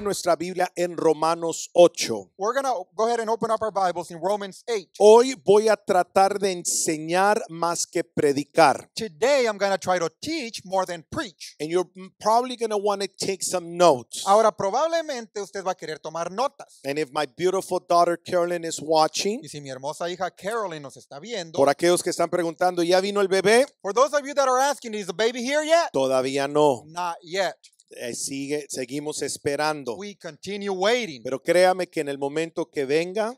abrir nuestra Biblia en Romanos 8. We're gonna go ahead and open up our Bibles in Romans 8. Hoy voy a tratar de enseñar más que predicar. Today I'm gonna try to teach more than preach. And you're probably gonna to want to take some notes. Ahora probablemente usted va a querer tomar notas. And if my beautiful daughter Carolyn is watching, y si mi hermosa hija Carolyn nos está viendo, por aquellos que están preguntando, ¿ya vino el bebé? For those of you that are asking, is the baby here yet? Todavía no. Not yet. Eh, seguimos esperando. Pero créame que en el momento que venga,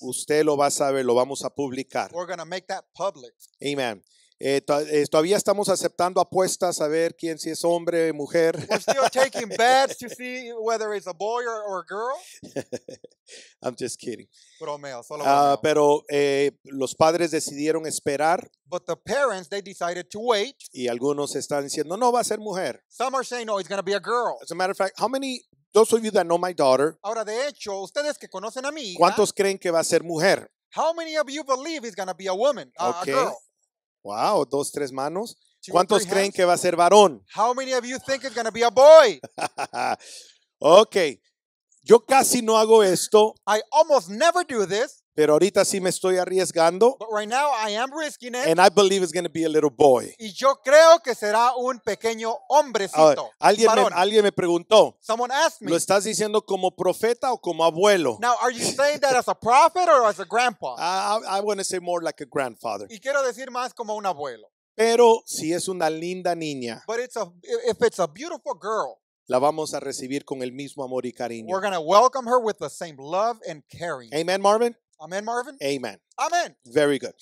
usted lo va a saber, lo vamos a publicar. Amén eh, eh, todavía estamos aceptando apuestas a ver quién si es hombre o mujer. We're still taking bets to see whether it's a boy or, or a girl. I'm just kidding. Bromeo, solo ah, bromeo. Uh, pero eh, los padres decidieron esperar. But the parents they decided to wait. Y algunos están diciendo no va a ser mujer. Some are saying no, it's going to be a girl. As a matter of fact, how many those of you that know my daughter? Ahora de hecho, ustedes que conocen a mí. ¿Cuántos creen que va a ser mujer? How many of you believe it's going to be a woman, okay. a girl? Wow, dos, tres manos. ¿Cuántos creen que va a ser varón? How many of you think it's going be a boy? Okay. Yo casi no hago esto. I almost never do this. Pero ahorita sí me estoy arriesgando. But right now I am risking it. And I believe it's going to be a little boy. Y yo creo que será un pequeño hombrecito. alguien, me, alguien me preguntó. Someone asked me. ¿Lo estás diciendo como profeta o como abuelo? Now, are you saying that as a prophet or as a grandpa? Ah, ah, I, I want to say more like a grandfather. Y quiero decir más como un abuelo. Pero si es una linda niña. But it's a, if it's a beautiful girl la vamos a recibir con el mismo amor y cariño. We're welcome her with the same love and caring. Amen, Marvin. Amen, Marvin. Amen. Amen. Very good.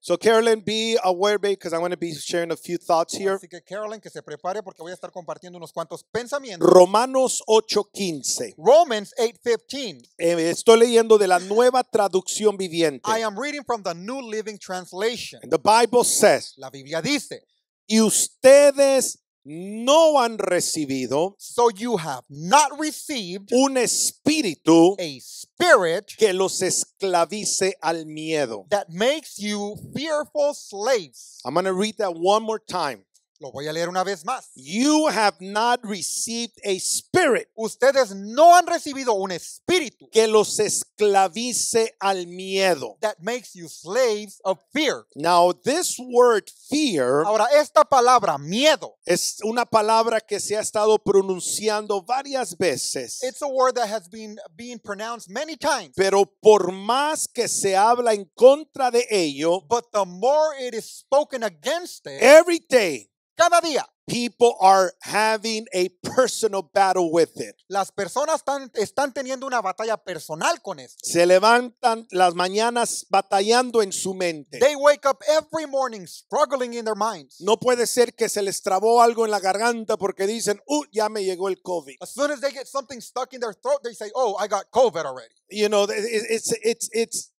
So Carolyn, be aware, babe, because I'm going to be sharing a few thoughts here. Así que Carolyn, que se prepare porque voy a estar compartiendo unos cuantos pensamientos. Romanos 8:15. Romans 8:15. Eh, estoy leyendo de la Nueva Traducción Viviente. I am reading from the New Living Translation. the Bible says. La Biblia dice. Y ustedes no han recibido so you have not received un espíritu a spirit que los esclavice al miedo that makes you fearful slaves i'm going to read that one more time lo voy a leer una vez más. You have not received a spirit. Ustedes no han recibido un espíritu que los esclavice al miedo. That makes you slaves of fear. Now this word fear. Ahora esta palabra miedo es una palabra que se ha estado pronunciando varias veces. It's a word that has been being pronounced many times. Pero por más que se habla en contra de ello, but the more it is spoken against it, every day cada día. People are having a personal battle with it. Las personas están, están teniendo una batalla personal con esto. Se levantan las mañanas batallando en su mente. They wake up every morning struggling in their minds. No puede ser que se les trabó algo en la garganta porque dicen, "Uh, ya me llegó el COVID." As soon as they get something stuck in their throat, they say, "Oh, I got COVID already." You know, it's it's it's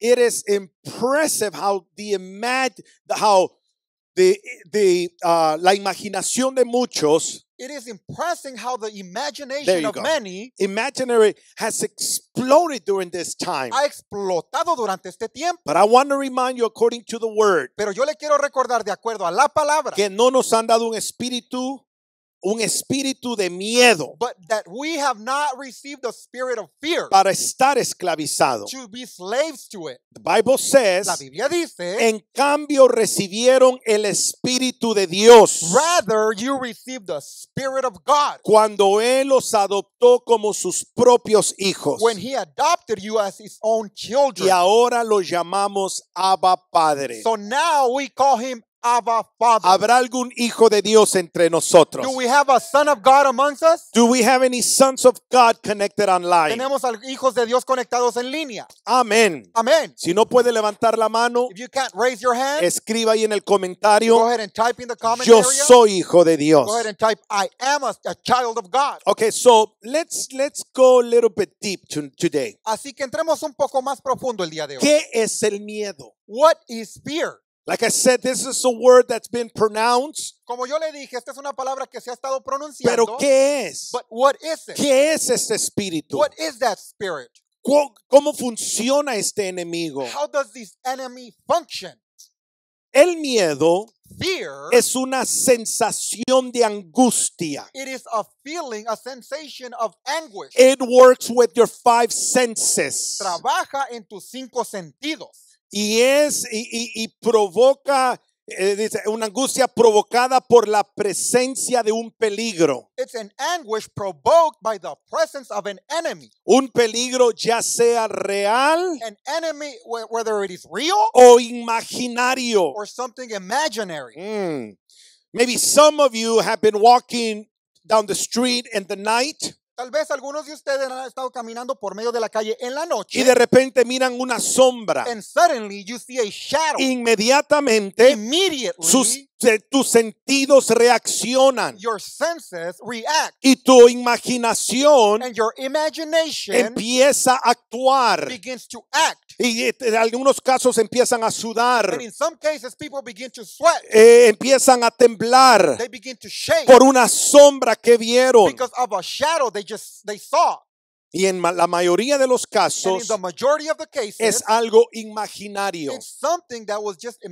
it is impressive how the imag- how de, ah, la imaginación de muchos. It Imaginary has ha explotado durante este tiempo. according to the word, Pero yo le quiero recordar, de acuerdo a la palabra, que no nos han dado un espíritu un espíritu de miedo but that we have not received the spirit of fear para estar esclavizado. to be slaves to it. The Bible says, La Biblia dice, en cambio recibieron el espíritu de Dios rather you received the spirit of God cuando él los adoptó como sus propios hijos. when he adopted you as his own children. y ahora lo llamamos Abba Padre. so now we call him Abba, Father. ¿Habrá algún hijo de Dios entre nosotros? Do we have a son of God amongst us? Do we have any sons of God connected online? Tenemos hijos de Dios conectados en línea. Amén. Amén. Si no puede levantar la mano, If you can't raise your hand, escriba ahí en el comentario. Go ahead and type in the comment Yo area. soy hijo de Dios. Go ahead and type I am a, a child of God. Okay, so let's let's go a little bit deep to, today. Así que entremos un poco más profundo el día de hoy. ¿Qué es el miedo? What is fear? Like I said, this is a word that's been pronounced. Como yo le dije, esta es una palabra que se ha estado pronunciando. Pero ¿qué es? But what is it? ¿Qué es este espíritu? What is that spirit? ¿Cómo funciona este enemigo? How does this enemy function? El miedo Fear, es una sensación de angustia. It is a feeling, a sensation of anguish. It works with your five senses. Trabaja en tus cinco sentidos y es y, y, provoca eh, dice, una angustia provocada por la presencia de un peligro. It's an anguish provoked by the presence of an enemy. Un peligro ya sea real an enemy whether it is real o imaginario or something imaginary. Mm. Maybe some of you have been walking down the street in the night. Tal vez algunos de ustedes han estado caminando por medio de la calle en la noche. Y de repente miran una sombra. Inmediatamente tus sentidos reaccionan. Y tu imaginación empieza a actuar y este, en algunos casos empiezan a sudar. Eh, empiezan a temblar por una sombra que vieron. They just, they y en la mayoría de los casos cases, es algo imaginario. That was just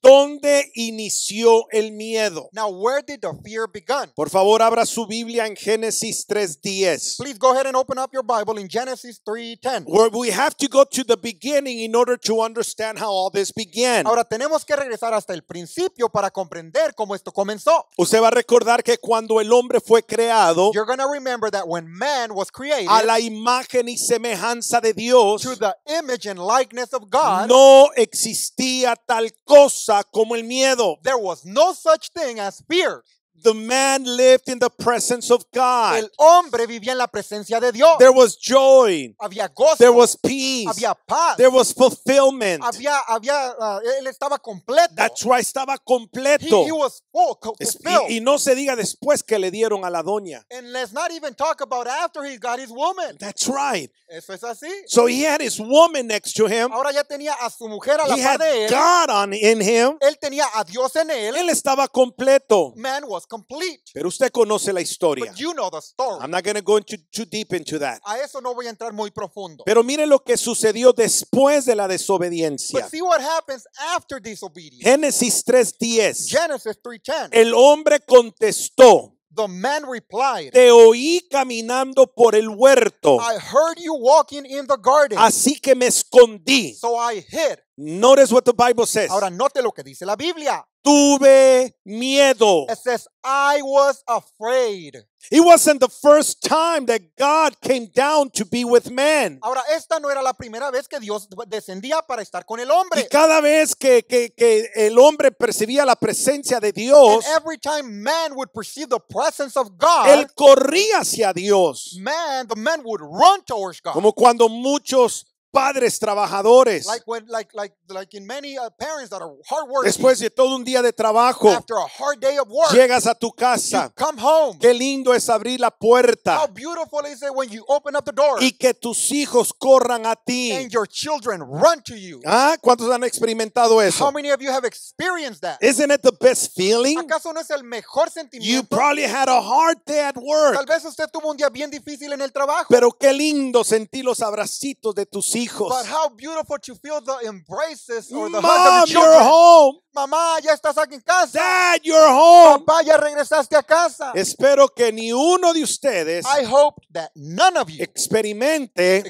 ¿Dónde inició el miedo? Now, where did the fear begun? Por favor, abra su Biblia en Génesis 3:10. Please go ahead and open up your Bible in Genesis 3:10. Where we have to go to the beginning in order to understand how all this began. Ahora tenemos que regresar hasta el principio para comprender cómo esto comenzó. Usted va a recordar que cuando el hombre fue creado, You're remember that when man was created, a la imagen y semejanza de Dios, to the image and likeness of God, no existía tal cosa como el miedo. There was no such thing as fear. The man lived in the presence of God. El hombre vivía en la presencia de Dios. There was joy. Había gozo. There was peace. Había paz. There was fulfillment. Había, había, uh, él estaba completo. That's why estaba completo. He, he was full, y, y, no se diga después que le dieron a la doña. And let's not even talk about after he got his woman. That's right. Eso es así. So he had his woman next to him. Ahora ya tenía a su mujer a la par de él. God on, in him. Él tenía a Dios en él. Él estaba completo. Man was complete. Pero usted conoce la historia. you know the story. I'm not going to go into, too deep into that. A eso no voy a entrar muy profundo. Pero mire lo que sucedió después de la desobediencia. But see what happens after disobedience. Génesis 3:10. Genesis 3:10. El hombre contestó. The man replied, Te oí caminando por el huerto. I heard you walking in the garden. Así que me escondí. So I hid. Notice what the Bible says. Ahora note lo que dice la Biblia. Tuve miedo. It says I was afraid. It wasn't the first time that God came down to be with man. Ahora esta no era la primera vez que Dios descendía para estar con el hombre. Y cada vez que, que, que el hombre percibía la presencia de Dios, And every time man would perceive the presence of God, él corría hacia Dios. Man, the man would run towards God. Como cuando muchos padres trabajadores. Like when, like, like, like in many uh, parents that are hardworking. Después de todo un día de trabajo, After a hard day of work, llegas a tu casa. You come home. Qué lindo es abrir la puerta. How beautiful is it when you open up the door. Y que tus hijos corran a ti. And your children run to you. ¿Ah? ¿Cuántos han experimentado eso? How many of you have experienced that? Isn't it the best feeling? ¿Acaso no es el mejor sentimiento? You probably had a hard day at work. Tal vez usted tuvo un día bien difícil en el trabajo. Pero qué lindo sentir los abracitos de tus hijos hijos. But how beautiful to feel the embraces or the Mom, the you're home. Mamá, ya estás aquí en casa. Dad, you're home. Papá, ya regresaste a casa. Espero que ni uno de ustedes I hope that none of you experimente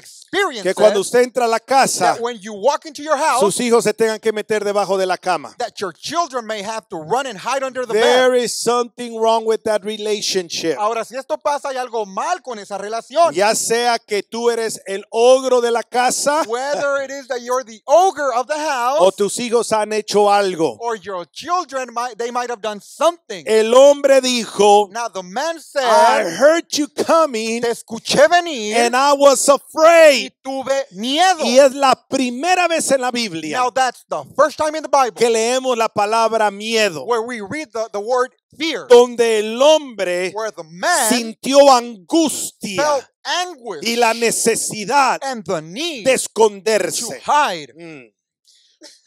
que cuando usted entra a la casa, sus hijos se tengan que meter debajo de la cama. That your children may have to run and hide under the There is something wrong with that relationship. Ahora, si esto pasa, hay algo mal con esa relación. Ya sea que tú eres el ogro de la casa casa whether it is that you're the ogre of the house o tus hijos han hecho algo or your children might, they might have done something el hombre dijo now the man said I heard you coming te escuché venir and I was afraid y tuve miedo y es la primera vez en la Biblia now that's the first time in the Bible que leemos la palabra miedo where we read the, the word donde el hombre sintió angustia y la necesidad de esconderse. Mm.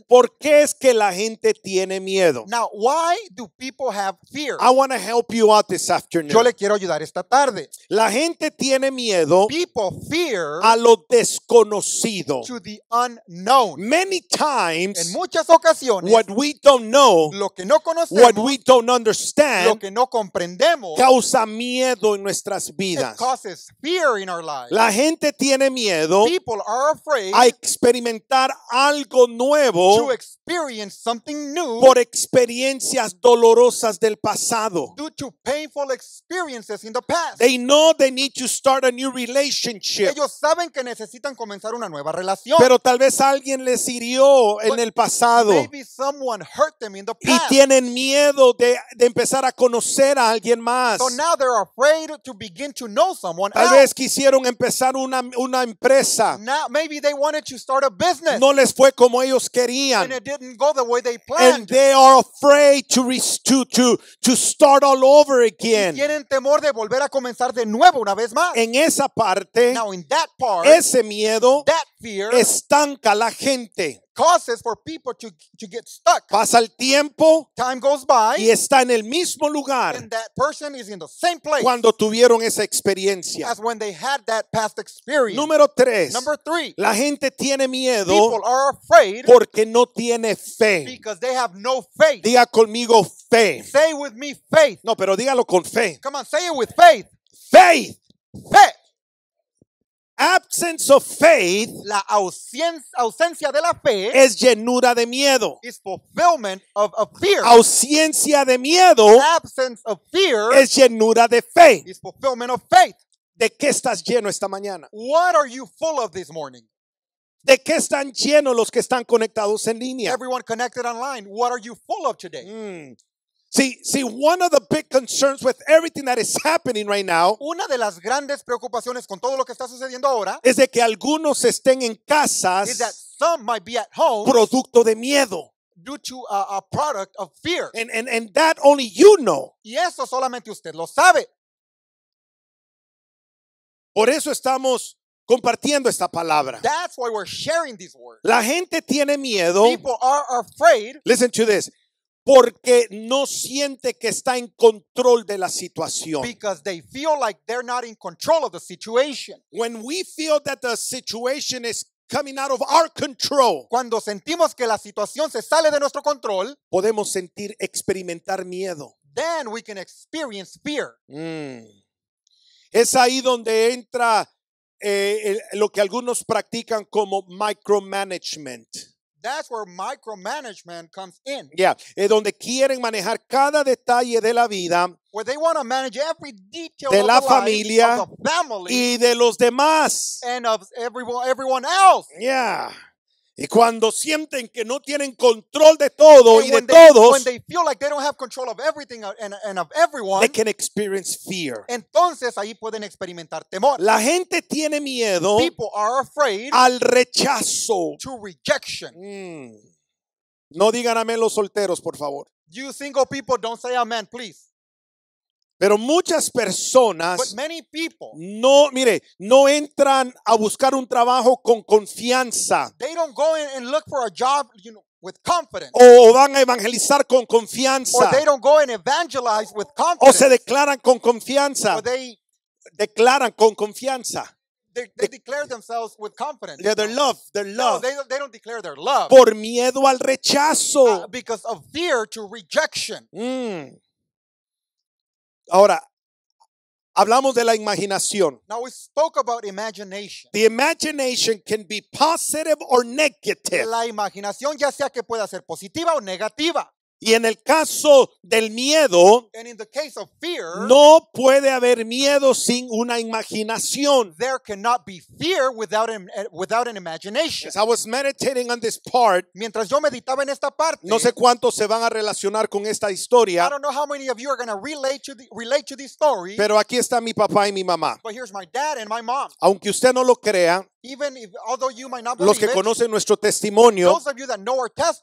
¿Por qué es que la gente tiene miedo? Now, why do people have fear? I want to help you out this afternoon. Yo le quiero ayudar esta tarde. La gente tiene miedo people fear a lo desconocido. To the unknown. Many times, en muchas ocasiones, what we don't know, lo que no conocemos, what we don't understand, lo que no comprendemos, causa miedo en nuestras vidas. It causes fear in our lives. La gente tiene miedo people are afraid a experimentar algo nuevo to experience something new por experiencias dolorosas del pasado. Due to painful experiences in the past. They know they need to start a new relationship. Ellos saben que necesitan comenzar una nueva relación. Pero tal vez alguien les hirió en el pasado. Maybe someone hurt them in the past. Y tienen miedo de, de empezar a conocer a alguien más. So now they're afraid to begin to know someone Tal else. vez quisieron empezar una, una empresa. Now, maybe they wanted to start a business. No les fue como ellos querían. And it didn't go the way they planned. And they are afraid to, to, to, to start all over again. Y tienen temor de volver a comenzar de nuevo una vez más. En esa parte, Now in that part, ese miedo, that fear estanca la gente. Causes for people to, to get stuck. Pasa el tiempo Time goes by, y está en el mismo lugar and that person is in the same place cuando tuvieron esa experiencia. As when they had that past experience. Número tres, Number three, la gente tiene miedo people are afraid porque no tiene fe. Because they have no faith. Diga conmigo fe. Say with me faith. No, pero dígalo con fe. Come on, say it with faith. Faith. Faith absence of faith la ausencia, de la fe es llenura de miedo. Is fulfillment of, fear. Ausencia de miedo absence of fear es llenura de fe. Is fulfillment of faith. ¿De qué estás lleno esta mañana? What are you full of this morning? ¿De qué están llenos los que están conectados en línea? Everyone connected online, what are you full of today? Mm. See, see, one of the big concerns with everything that is happening right now Una de las grandes preocupaciones con todo lo que está sucediendo ahora es de que algunos estén en is that casas some might be at home producto de miedo. due to a, a product of fear. And, and, and that only you know. Y eso solamente usted lo sabe. Por eso estamos compartiendo esta palabra. That's why we're sharing these words. La gente tiene miedo. People are afraid. Listen to this porque no siente que está en control de la situación. they feel like they're not in control of the situation. When we feel that the situation is coming out of our control. Cuando sentimos que la situación se sale de nuestro control, podemos sentir experimentar miedo. Then we can experience fear. Mm. Es ahí donde entra eh, lo que algunos practican como micromanagement. That's where micromanagement comes in. Yeah, es donde quieren manejar cada detalle de la vida, where they want to manage every detail de la of the familia life, of the family, y de los demás. and of everyone, everyone else. Yeah. Y cuando sienten que no tienen control de todo and y de they, todos, when they feel like they don't have control of everything uh, and, and of everyone, they can experience fear. Entonces ahí pueden experimentar temor. La gente tiene miedo People are afraid al rechazo. To rejection. Mm. No digan amén los solteros, por favor. You single people, don't say amen, please. Pero muchas personas no, mire, no entran a buscar un trabajo con confianza. O van a evangelizar con confianza. O se declaran con confianza. they declaran con confianza. declare themselves they, love. Por miedo al rechazo. Uh, rejection. Mm. Ahora, hablamos de la imaginación. Now we spoke about imagination. The imagination can be positive or negative. La imaginación ya sea que pueda ser positiva o negativa. Y en el caso del miedo, no puede haber miedo sin una imaginación. I was meditating on this part, mientras yo meditaba en esta parte, no sé cuántos se van a relacionar con esta historia. Pero aquí está mi papá y mi mamá. Aunque usted no lo crea, los que conocen nuestro testimonio,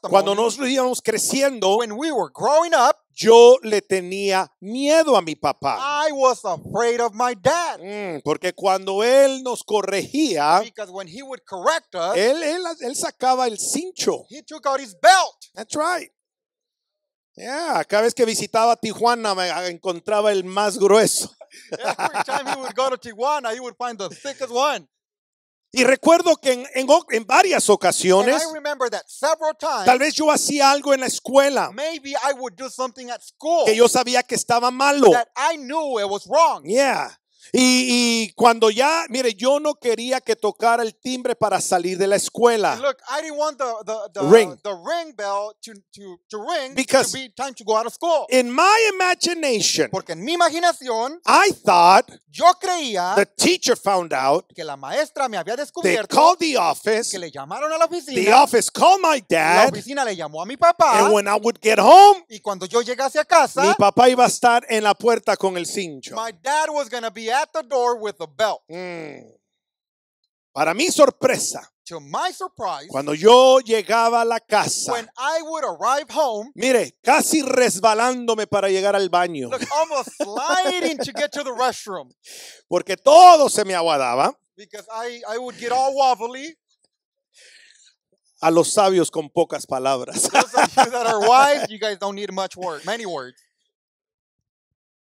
cuando nos íbamos creciendo, when we were growing up, yo le tenía miedo a mi papá. I was afraid of my dad. Mm, porque cuando él nos corregía, Because when he would correct us, él, él, él sacaba el cincho. He took out his belt. That's right. Yeah, cada vez que visitaba Tijuana me encontraba el más grueso. Every time he would go to Tijuana, he would find the thickest one. Y recuerdo que en, en, en varias ocasiones, tal vez yo hacía algo en la escuela que yo sabía que estaba malo. Yeah. Y, y, cuando ya, mire, yo no quería que tocara el timbre para salir de la escuela. Look, I didn't want the, the, the ring. The ring bell to, to, to ring Because to be time to go out of school. In my imagination, porque en mi imaginación, I thought yo creía the teacher found out que la maestra me había descubierto. They called the office. Que le llamaron a la oficina. The office called my dad. La oficina le llamó a mi papá. And when I would get home, y cuando yo llegase a casa, mi papá iba a estar en la puerta con el cincho. My dad was going to be at the door with a belt. Mm. Para mi sorpresa, to my surprise, cuando yo llegaba a la casa, when I would arrive home, mire, casi resbalándome para llegar al baño. Look, almost sliding to get to the restroom. Porque todo se me aguadaba. Because I, I would get all wobbly. A los sabios con pocas palabras. Those of you that are wise, you guys don't need much word, many words.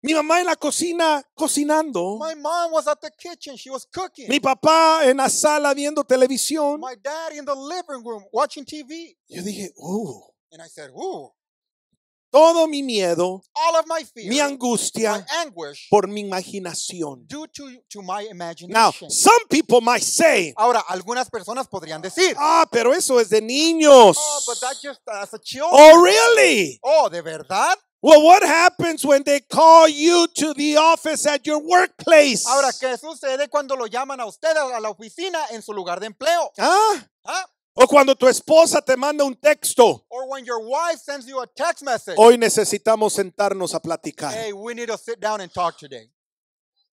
Mi mamá en la cocina cocinando. My mom was at the kitchen. She was cooking. Mi papá en la sala viendo televisión. My dad in the living room watching TV. Yo dije, "Oh." And I said, oh. Todo mi miedo, All of my fear, mi angustia, my anguish, por mi imaginación. Due to, to my imagination. Now, some people might say, Ahora, algunas personas podrían decir, ah, pero eso es de niños. Oh, but that just, as a child. oh really? Oh, ¿de verdad? Well, what happens when they call you to the office at your workplace? Ahora, ¿qué sucede cuando lo llaman a usted a la oficina en su lugar de empleo? ¿Ah? ¿Ah? O cuando tu esposa te manda un texto. Or when your wife sends you a text message. Hoy necesitamos sentarnos a platicar. Hey, we need to sit down and talk today.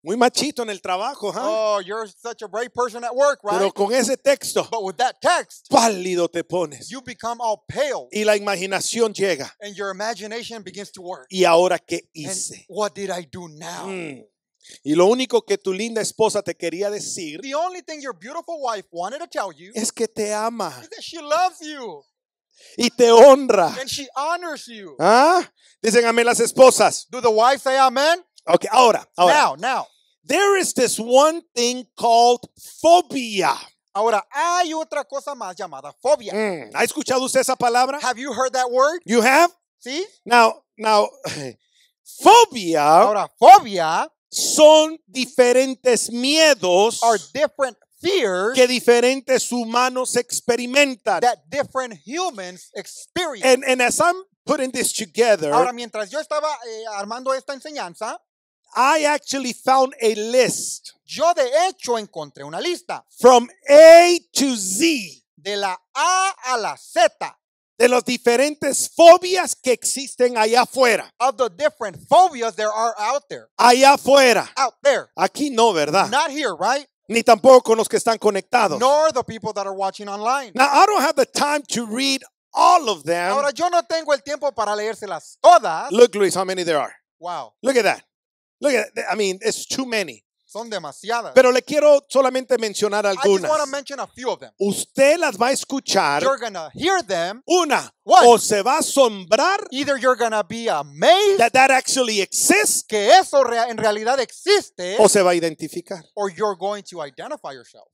Muy machito en el trabajo, ¿ah? ¿eh? Oh, you're such a brave person at work, right? Pero con ese texto, But with that text, pálido te pones. You become all pale. Y la imaginación llega. And your imagination begins to work. ¿Y ahora qué hice? And what did I do now? Mm. Y lo único que tu linda esposa te quería decir The only thing your beautiful wife wanted to tell you es que te ama. Is that she loves you. Y te honra. And she honors you. ¿Ah? Dicen amén las esposas. Do the wives say amen? Okay, ahora, ahora. Now, now. There is this one thing called phobia. Ahora, hay otra cosa más llamada fobia. Mm, escuchado usted esa palabra? Have you heard that word? You have? Sí. Now, now, phobia. Ahora, fobia. Son diferentes miedos. Are different fears. Que diferentes humanos experimentan. That different humans experience. And, and as I'm putting this together. Ahora, mientras yo estaba eh, armando esta enseñanza. I actually found a list. Yo de hecho encontré una lista. From A to Z. De la A a la Z. De los diferentes fobias que existen allá afuera. Of the different phobias there are out there. Allá afuera. Out there. Aquí no, ¿verdad? Not here, right? ni tampoco con los que están conectados. Nor the people that are watching online. Now I don't have the time to read all of them. Ahora yo no tengo el tiempo para leérselas todas. Look, Luis, how many there are. Wow. Look at that. Look at, I mean, it's too many. Son demasiadas. Pero le quiero solamente mencionar algunas. I just want mention a few of them. Usted las va a escuchar. You're gonna hear them. Una. What? O se va a asombrar. Either you're gonna be amazed. That that actually exists. Que eso en realidad existe. O se va a identificar. Or you're going to identify yourself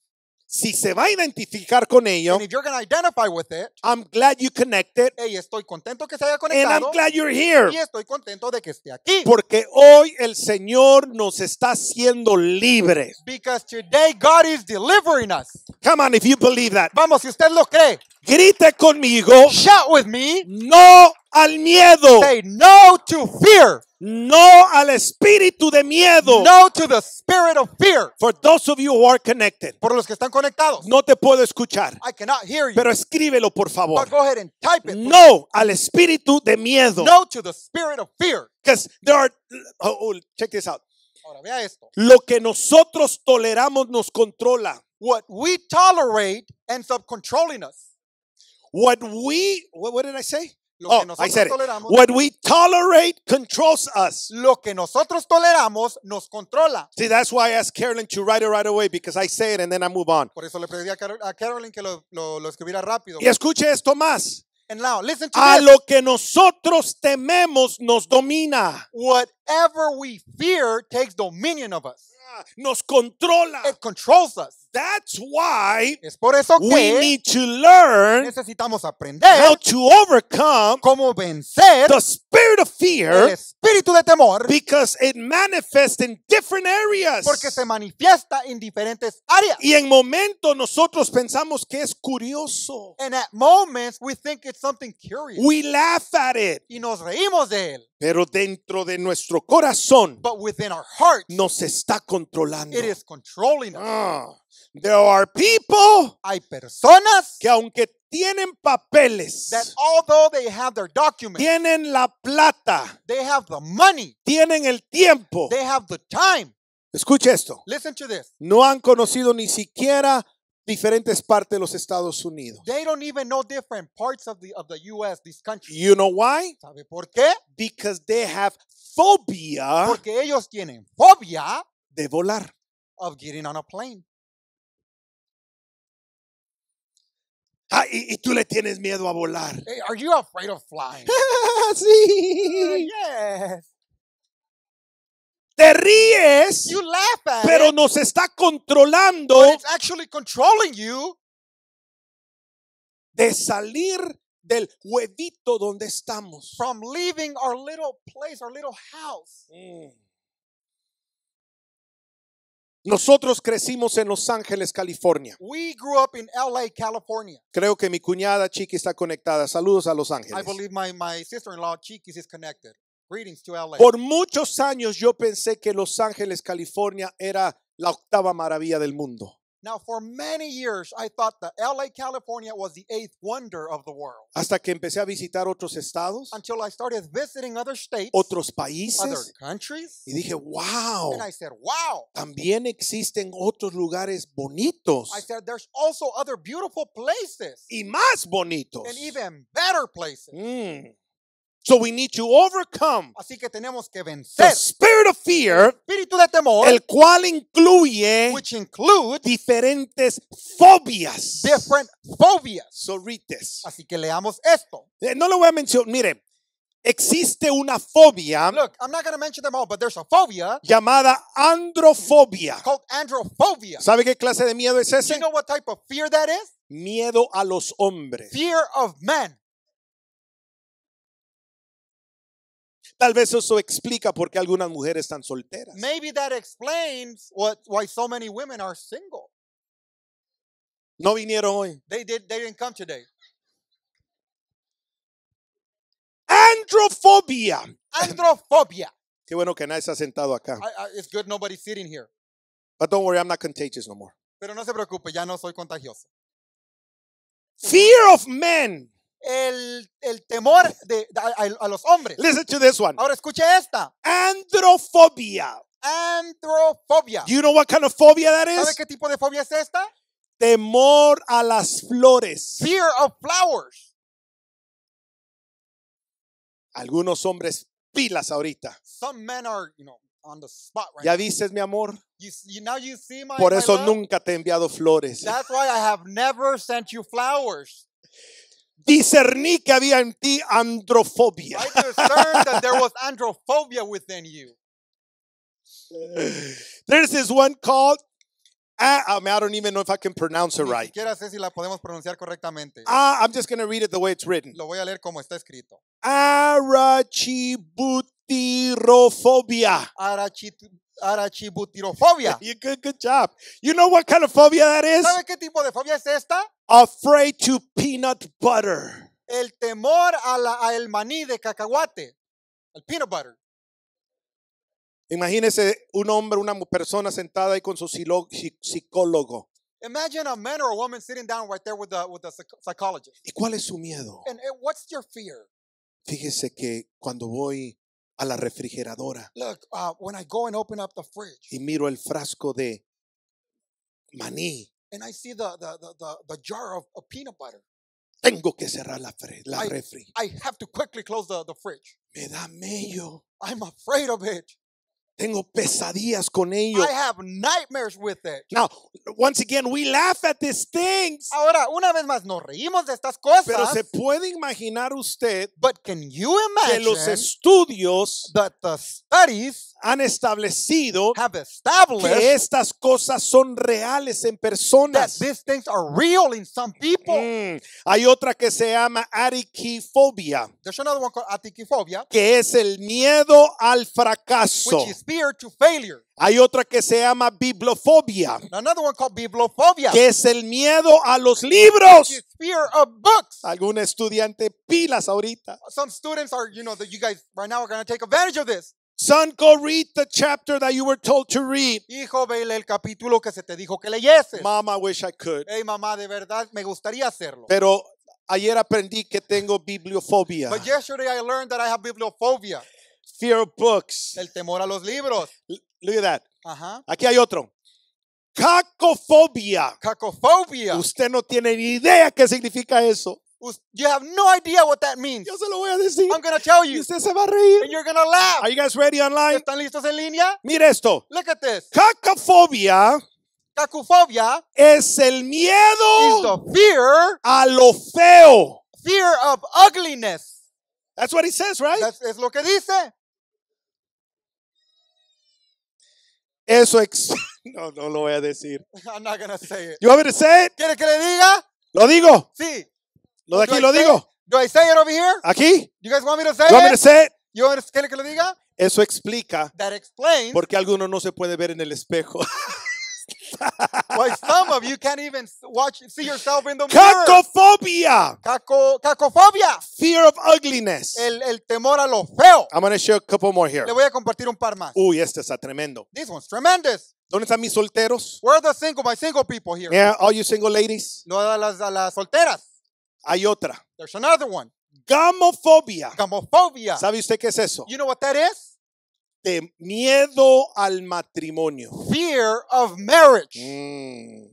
si se va a identificar con ello, and if you're going to identify with it, I'm glad you connected. Hey, estoy contento que se haya conectado. And I'm glad you're here. Y estoy contento de que esté aquí. Porque hoy el Señor nos está haciendo libres. Because today God is delivering us. Come on, if you believe that. Vamos, si usted lo cree. Grite conmigo. Shout with me. No al miedo. Say no to fear. No al espíritu de miedo. No to the spirit of fear. For those of you who are connected. Por los que están conectados. No te puedo escuchar. I cannot hear you. Pero escríbelo por favor. But go ahead and type it. No al espíritu de miedo. No to the spirit of fear. Because there are oh, oh, check this out. Ahora vea esto. Lo que nosotros toleramos nos controla. What we tolerate ends up controlling us. What we what did I say? Lo oh, que nosotros I said toleramos, it. What we tolerate controls us. Lo que nosotros toleramos nos controla. See, that's why I asked Carolyn to write it right away because I say it and then I move on. Por eso le pedí a, a Carolyn que lo, lo, lo escribiera rápido. Y escuche esto más. And now, listen to a this. lo que nosotros tememos nos domina. Whatever we fear takes dominion of us. Nos controla. It controls us. That's why por eso we need to learn necesitamos aprender how to overcome the spirit of fear espíritu de temor because it manifests in different areas porque se manifiesta en diferentes áreas y en momentos nosotros pensamos que es curioso and at moments we think it's something curious we laugh at it y nos reímos de él pero dentro de nuestro corazón nos está controlando. Ah, there are people Hay personas que aunque tienen papeles, that tienen la plata, they money, tienen el tiempo, they time. Escuche esto. No han conocido ni siquiera diferentes partes de los Estados Unidos. They don't even know different parts of the of the US this country. You know why? ¿Sabe por qué? Because they have phobia. Porque ellos tienen fobia de volar. Of getting on a plane. Ah, y, y, tú le tienes miedo a volar. Hey, are you afraid of flying? sí. Uh, yes te ríes, you laugh at pero nos está controlando actually controlling you. de salir del huevito donde estamos. From leaving our little place, our little house. Mm. Nosotros crecimos en Los Ángeles, California. We grew up in LA, California. Creo que mi cuñada Chiqui está conectada. Saludos a Los Ángeles. I believe my, my sister-in-law Chiquis is connected. Por muchos años yo pensé que Los Ángeles, California era la octava maravilla del mundo. Hasta que empecé a visitar otros estados. otros países. y dije, wow, También existen otros lugares bonitos. y más bonitos. So we need to overcome Así que tenemos que vencer the spirit of fear, el espíritu de temor, el cual incluye which include diferentes fobias. Different phobias. So read this. Así que leamos esto. Eh, no lo voy a mencionar, mire, existe una fobia Look, I'm not going to mention them all, but there's a phobia llamada androfobia. Called androphobia. ¿Sabe qué clase de miedo es ese? Do you know what type of fear that is? Miedo a los hombres. Fear of men. Tal vez eso explica por qué algunas mujeres están solteras. Maybe that explains what, why so many women are single. No vinieron hoy. They, did, they didn't come today. Androfobia. Androfobia. Qué bueno que nadie está sentado acá. it's good nobody's sitting here. But don't worry, I'm not contagious no more. Pero no se preocupe, ya no soy contagioso. Fear of men el, el temor de, a, los hombres. Listen to this one. Ahora escuche esta. Androfobia. Androfobia. Do you know what kind of phobia that is? ¿Sabe qué tipo de fobia es esta? Temor a las flores. Fear of flowers. Algunos hombres pilas ahorita. Some men are, you know, on the spot right ya dices, mi amor. You, you, now you see my, Por eso nunca te he enviado flores. That's why I have never sent you flowers discerní que había en ti androfobia. I discerned that there was androphobia within you. There's this one called I, ah, I don't even know if I can pronounce it right. Ah, I'm just going to read it the way it's written. Lo voy a leer como está escrito. Arachibutirofobia. arachibutirofobia. You good, good job. You know what kind of phobia that is? ¿Sabe qué tipo de fobia es esta? Afraid to peanut butter. El temor a a el maní de cacahuate, al peanut butter. Imagínese un hombre, una persona sentada ahí con su psicólogo. Imagine a man or a woman sitting down right there with the, with the psychologist. ¿Y cuál es su miedo? And, and what's your fear? Fíjese que cuando voy a la refrigeradora Look, uh, when I go and open up the fridge y miro el frasco de maní and I see the, the, the, the, the jar of, of, peanut butter. Tengo que cerrar la, fre- la I, refri. I have to quickly close the, the fridge. Me da miedo. I'm afraid of it. Tengo pesadillas con ello. Now, once again, we laugh at these things. Ahora, una vez más, nos reímos de estas cosas. Pero se puede imaginar usted que los estudios han establecido que estas cosas son reales en personas. people. Mm. Hay otra que se llama atiquifobia. atiquifobia. Que es el miedo al fracaso fear to failure. Hay otra que se llama bibliofobia. Another one called bibliophobia. Que es el miedo a los libros. is fear of books. Algún estudiante pilas ahorita. Some students are, you know, that you guys right now are going to take advantage of this. Son, go read the chapter that you were told to read. Hijo, ve el capítulo que se te dijo que Mama, I wish I could. Hey, mamá, de verdad me gustaría hacerlo. Pero ayer aprendí que tengo bibliofobia. But yesterday I learned that I have bibliophobia. Fear of books. El temor a los libros. look at that. Ajá. Aquí hay otro. Cacofobia. Cacofobia. Usted no tiene ni idea qué significa eso. You have no idea what that means. Yo se lo voy a decir. I'm going to tell you. usted se va a reír. And you're going to laugh. Are you guys ready online? ¿Están listos en línea? Mire esto. Look at this. Cacofobia. Cacofobia es el miedo is the fear a lo feo. Fear of ugliness. That's what he says, right? That's, es lo que dice. Eso ex no, no lo voy a decir. I'm not gonna say it. You want me to say it? ¿Quiere que le diga? Lo digo. Sí. Lo de aquí lo digo. It? Do I say it over here? Aquí. You guys want me to say you it? Want me to say it? You want to, que lo diga? Eso explica That explains, porque alguno no se puede ver en el espejo. Why some of you can't even watch, see yourself in the Cacophobia. mirror. cacophobia. Fear of ugliness. El, el temor a lo feo. I'm going to share a couple more here. Le voy a compartir un par más. Uy, este está tremendo. This one's tremendous. ¿Dónde están mis solteros? Where are the single, my single people here? Yeah, all you single ladies. No a las, a las solteras. Hay otra. There's another one. Gamophobia. Gamophobia. ¿Sabe usted qué es eso? You know what that is? de miedo al matrimonio. Fear of marriage. Mm.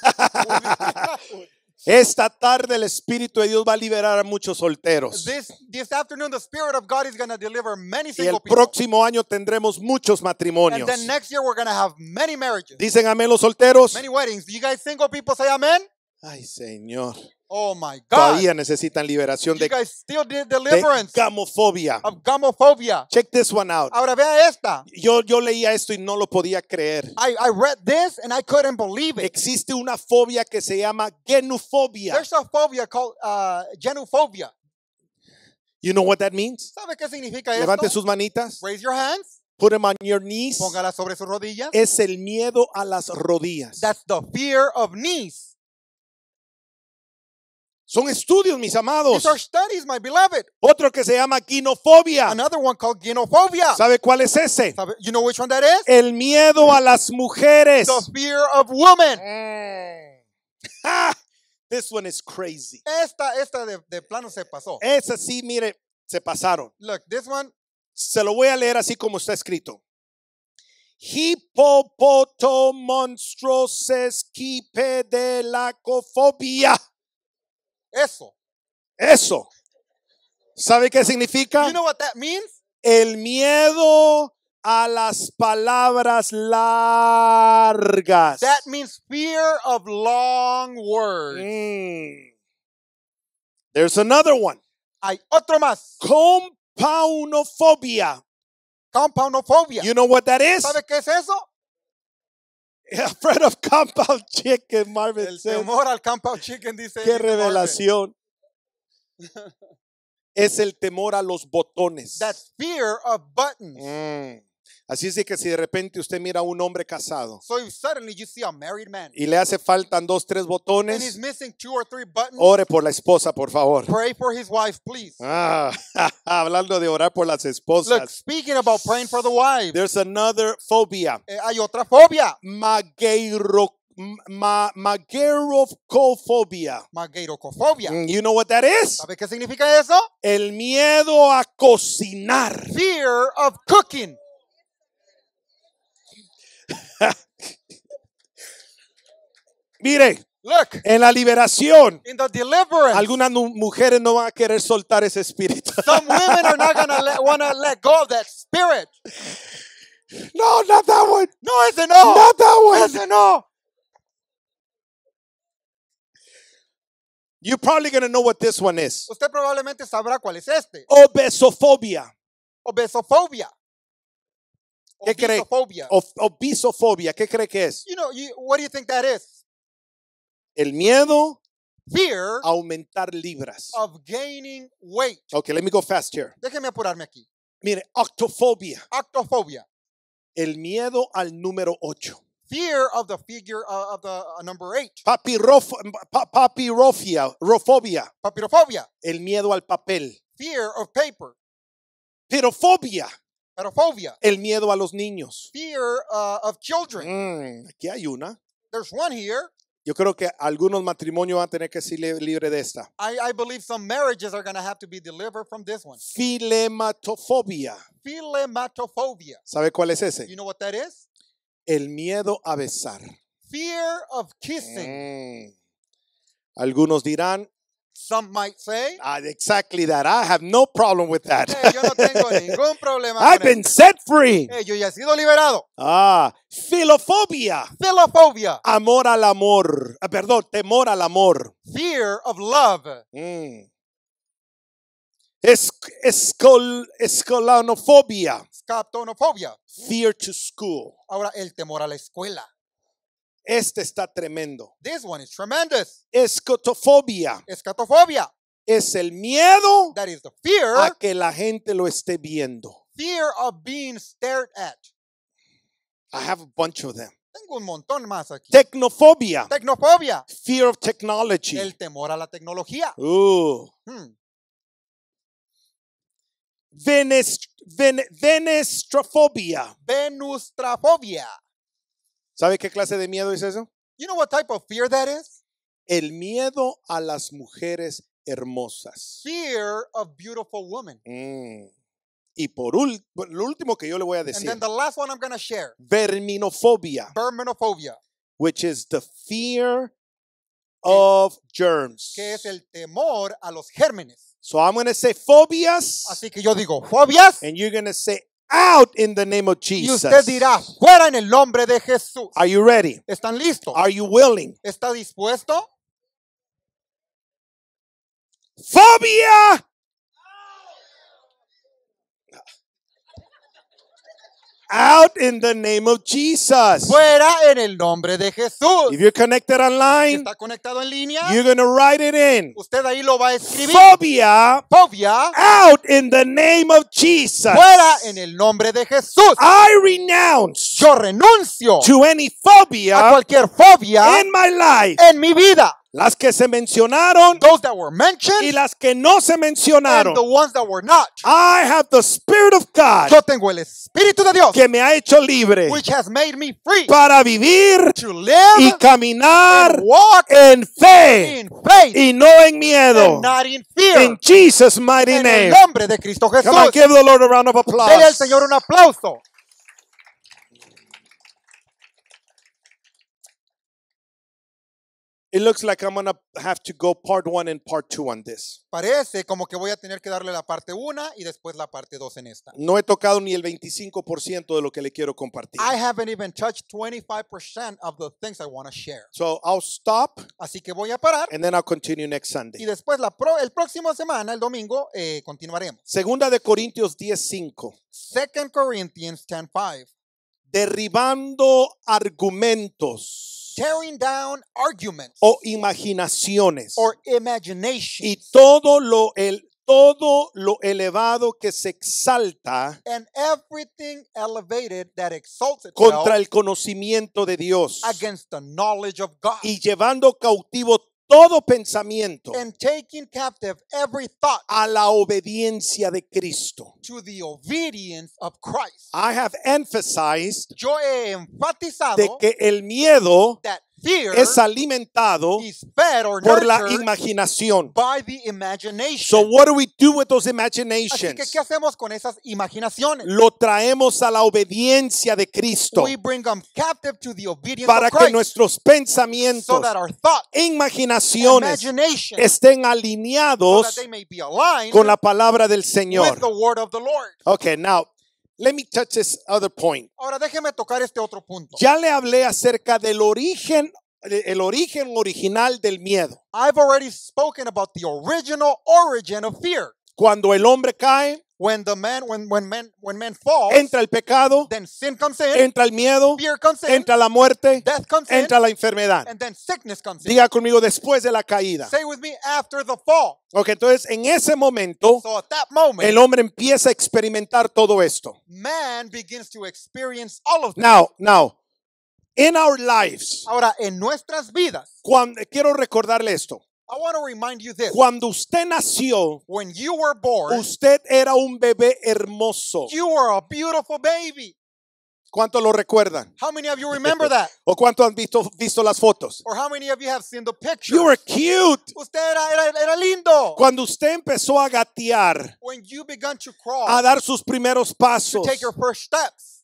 Esta tarde el Espíritu de Dios va a liberar a muchos solteros. This, this afternoon the Spirit of God is going to deliver many single y el próximo people. año tendremos muchos matrimonios. And then next year we're going to have many marriages. Dicen amén los solteros. Many weddings. Do you guys single people say amen? Ay, Señor. Oh my God. Todavía necesitan liberación you de, guys still need deliverance de gamofobia. Of Check this one out. Ahora vea esta. Yo, yo leía esto y no lo podía creer. I, I read this and I couldn't believe it. Existe una fobia que se llama genufobia. There's a phobia called uh, genufobia. You know what that means? ¿Sabe qué significa Levante esto? sus manitas. Raise your hands. Put them on your knees. Póngala sobre sus rodillas. Es el miedo a las rodillas. That's the fear of knees. Son estudios, mis amados. These are studies, my beloved. Otro que se llama ginofobia. Another one called ¿Sabe cuál es ese? You know which one that is? El miedo a las mujeres. The fear of women. Eh. This one is crazy. Esta, esta de, plano se pasó. Esa sí, mire, se pasaron. Look, this one. Se lo voy a leer así como está escrito. cofobia eso. Eso. ¿Sabe qué significa? You know what that means? El miedo a las palabras largas. That means fear of long words. Mm. There's another one. Hay otro más. Compaunofobia. Compoundophobia. You know what that is? ¿Sabe qué es eso? Afraid of compound chicken, Marvin. El says. temor al compound chicken dice. Qué revelación. es el temor a los botones. That fear of buttons. Mm. Así es de que si de repente usted mira a un hombre casado So you see a married man y le hace faltan dos, tres and he's botones, two or three buttons, ore por la esposa, por favor. pray for his wife, please. Ah, hablando de orar por las Look, esposas. speaking about praying for the wife, There's another phobia. eh, hay otra fobia, Mageiro, ma, magerocofobia. Mm, you know what that is? ¿Sabe qué significa eso? El miedo a cocinar. Fear of cooking. Mire, Look, en la liberación, in the deliverance, algunas mujeres no van a querer soltar ese espíritu. Some women are not gonna let, wanna let go of that spirit. No, not that one. No, it's a no. Not that one. It's no. You're probably gonna know what this one is. Usted probablemente sabrá cuál es este. Obesofobia. Obesofobia. ¿Qué cree? Obisofobia. ¿Qué cree que es? You know, what do you think that is? El miedo Fear aumentar libras. Of gaining weight. Okay, let me go fast here. Déjeme apurarme aquí. Mire, octofobia. Octofobia. El miedo al número 8. Fear of the figure uh, of the uh, number 8. Papirofobia. papirofia, rofobia. Papirofobia. El miedo al papel. Fear of paper. Pirofobia. El miedo a los niños. Fear uh, of children. Mm, aquí hay una. There's one here. Yo creo que algunos matrimonios van a tener que ser libre de esta. I, I believe some marriages are going to have to be delivered from this one. Filematofobia. Filematofobia. ¿Sabe cuál es ese? You know what that is? El miedo a besar. Fear of kissing. Mm. Algunos dirán Some might say. Uh, exactly that. I have no problem with that. Eh, tengo ningún problema I've been set free. Eh, yo he sido liberado. Ah, filofobia. Filofobia. Amor al amor. Ah, perdón, temor al amor. Fear of love. Mm. Es, escolanofobia. Fear to school. Ahora, el temor a la escuela. Este está tremendo. This one is tremendous. Escotofobia. Escatofobia. Es el miedo That is the fear, a que la gente lo esté viendo. Fear of being stared at. I have a bunch of them. Tengo un montón más aquí. Tecnofobia. Tecnofobia. Fear of technology. El temor a la tecnología. Ooh. Hmm. Venest, ven, Venustrafobia. ¿Sabe qué clase de miedo es eso? You know what type of fear that is? El miedo a las mujeres hermosas. Fear of beautiful women. Mm. Y por último, lo último que yo le voy a decir. And then the last one I'm going to share. Verminofobia. Verminophobia. Which is the fear of germs. Que es el temor a los gérmenes. So I'm going to say phobias. Así que yo digo fobias. And you're going to say out in the name of Jesus. Y usted dirá, fuera en el nombre de Jesús. Are you ready? ¿Están listos? Are you willing? ¿Está dispuesto? Fobia out in the name of Jesus. Fuera en el nombre de Jesús. If you're connected online, está conectado en línea, you're going to write it in. Usted ahí lo va a escribir. Phobia, Phobia out in the name of Jesus. Fuera en el nombre de Jesús. I renounce. Yo renuncio. To any phobia. A cualquier fobia. In my life. En mi vida las que se mencionaron those that were mentioned, y las que no se mencionaron. And the ones that were not. I have the Spirit of God, Yo tengo el Espíritu de Dios que me ha hecho libre which has made me free para vivir to live y caminar and walk en fe in faith, y no en miedo. And not in, fear. in Jesus' mighty en name. el nombre de Cristo Jesús. Come on, give the Lord a round of applause. Dele al Señor un aplauso. It looks like I'm gonna have to go part one and part two on this. Parece como que voy a tener que darle la parte 1 y después la parte 2 en esta. No he tocado ni el 25% de lo que le quiero compartir. I haven't even touched 25% of the things I want to share. So I'll stop Así que voy a parar and then I'll continue next Sunday. y después la pro- el próximo semana, el domingo, eh, continuaremos. Segunda de Corintios 10:5. 2 Corinthians 10:5. Derribando argumentos tearing down arguments o imaginaciones or y todo lo el todo lo elevado que se exalta and everything elevated that contra el conocimiento de Dios against the knowledge of God. y llevando cautivo todo pensamiento and taking captive every thought a la obediencia de Cristo. To the obedience of Christ. I have emphasized Yo he enfatizado de que el miedo es alimentado por la imaginación. So what do we do with those imaginations? qué hacemos con esas imaginaciones? Lo traemos a la obediencia de Cristo. Em para que nuestros pensamientos, e imaginaciones estén alineados con la palabra del Señor. ok, now Let me touch this other point. Ahora déjeme tocar este otro punto. Ya le hablé acerca del origen el origen original del miedo. I've already spoken about the original origin of fear. Cuando el hombre cae, entra el pecado, entra el miedo, entra la muerte, entra la enfermedad. Diga conmigo después de la caída. Say entonces en ese momento el hombre empieza a experimentar todo esto. now, now, our Ahora en nuestras vidas. quiero recordarle esto. I want to remind you this. Cuando usted nació, when you were born, usted era un bebé hermoso. You were a beautiful baby. ¿Cuánto lo recuerdan? How many of you remember that? ¿O cuánto han visto, visto las fotos? Or how many of you have seen the pictures? You were cute. Usted era, era, era lindo. Cuando usted empezó a gatear, When you began to crawl, a dar sus primeros pasos, to take your first steps,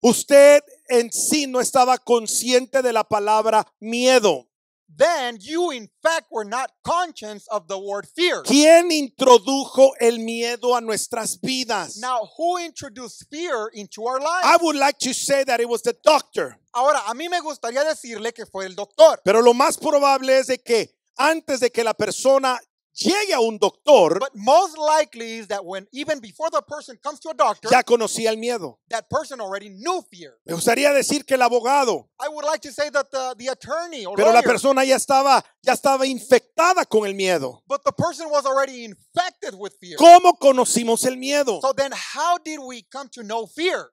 usted en sí no estaba consciente de la palabra miedo then you in fact were not conscious of the word fear. ¿Quién introdujo el miedo a nuestras vidas? Now, who introduced fear into our lives? I would like to say that it was the doctor. Ahora, a mí me gustaría decirle que fue el doctor. Pero lo más probable es de que antes de que la persona llegue a un doctor, but most likely is that when even before the person comes to a doctor, ya conocía el miedo. That person already knew fear. Me gustaría decir que el abogado, I would like to say that the, the attorney or pero lawyer, la persona ya estaba ya estaba infectada con el miedo. But the person was already infected with fear. ¿Cómo conocimos el miedo? So then how did we come to know fear?